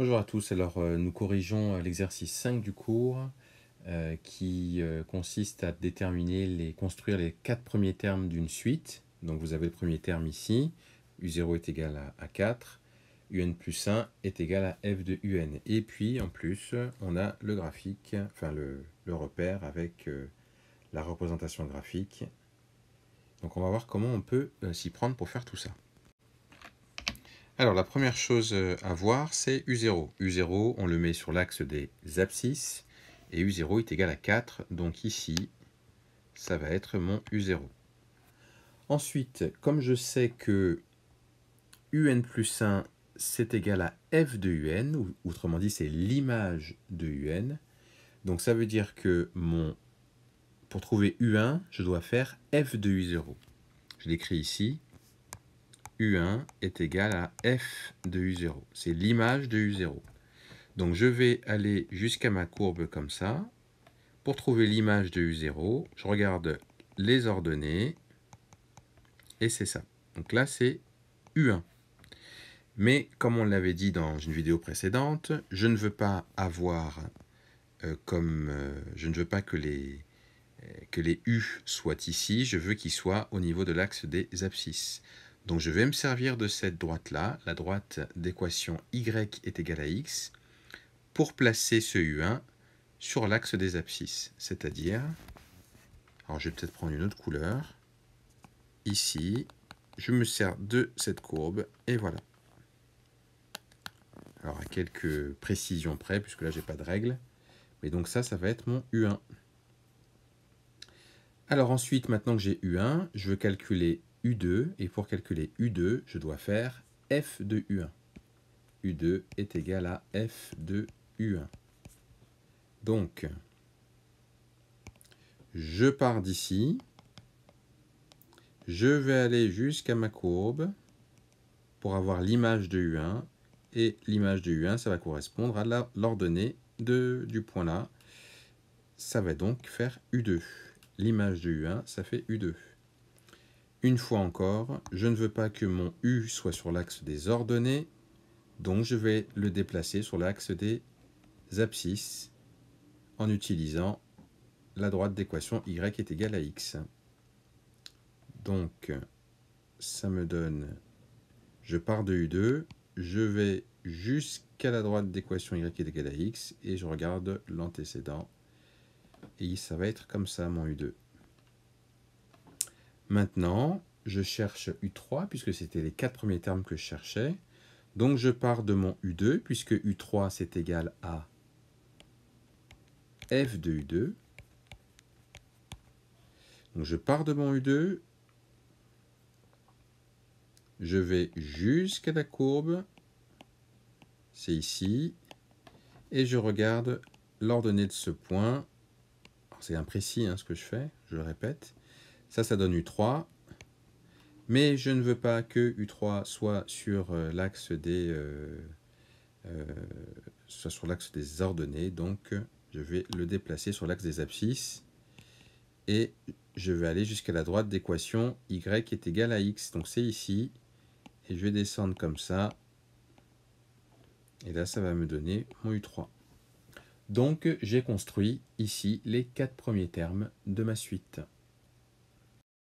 Bonjour à tous, alors euh, nous corrigeons euh, l'exercice 5 du cours euh, qui consiste à déterminer, les, construire les quatre premiers termes d'une suite. Donc vous avez le premier terme ici, U0 est égal à, à 4, UN plus 1 est égal à F de UN. Et puis en plus, on a le graphique, enfin le repère avec la représentation graphique. Donc on va voir comment on peut s'y prendre pour faire tout ça. Alors la première chose euh, à voir, c'est U0. U0, on le met sur l'axe des abscisses, et U0 est égal à 4, donc ici, ça va être mon U0. Ensuite, comme je sais que UN plus 1, c'est égal à F de UN, ou autrement dit, c'est l'image de UN, donc ça veut dire que mon pour trouver U1, je dois faire F de U0. Je l'écris ici, U1 est égal à F de U0. C'est l'image de U0. Donc je vais aller jusqu'à ma courbe comme ça. Pour trouver l'image de U0, je regarde les ordonnées et c'est ça. Donc là, c'est U1. Mais comme on l'avait dit dans une vidéo précédente, je ne veux pas avoir euh, comme... Euh, je ne veux pas que les, euh, que les U soient ici, je veux qu'ils soient au niveau de l'axe des abscisses. Donc je vais me servir de cette droite-là, la droite d'équation y est égale à x, pour placer ce U1 sur l'axe des abscisses. C'est-à-dire, alors je vais peut-être prendre une autre couleur, ici, je me sers de cette courbe, et voilà. Alors à quelques précisions près, puisque là j'ai pas de règle, mais donc ça, ça va être mon U1. Alors ensuite, maintenant que j'ai U1, je veux calculer U2, et pour calculer U2, je dois faire F de U1. U2 est égal à F de U1. Donc, je pars d'ici, je vais aller jusqu'à ma courbe pour avoir l'image de U1, et l'image de U1, ça va correspondre à l'ordonnée du point là. Ça va donc faire U2. L'image de U1, ça fait U2. Une fois encore, je ne veux pas que mon U soit sur l'axe des ordonnées, donc je vais le déplacer sur l'axe des abscisses en utilisant la droite d'équation y est égale à x. Donc, ça me donne, je pars de U2, je vais jusqu'à la droite d'équation y est égale à x, et je regarde l'antécédent, et ça va être comme ça mon U2. Maintenant, je cherche U3, puisque c'était les quatre premiers termes que je cherchais. Donc je pars de mon U2, puisque U3 c'est égal à F de U2. Donc je pars de mon U2, je vais jusqu'à la courbe, c'est ici, et je regarde l'ordonnée de ce point. C'est imprécis hein, ce que je fais, je le répète. Ça, ça donne U3. Mais je ne veux pas que U3 euh, euh, euh, soit sur l'axe des, ordonnées. Donc, je vais le déplacer sur l'axe des abscisses. Et je vais aller jusqu'à la droite d'équation y est égal à x. Donc c'est ici. Et je vais descendre comme ça. Et là, ça va me donner mon U3. Donc j'ai construit ici les quatre premiers termes de ma suite.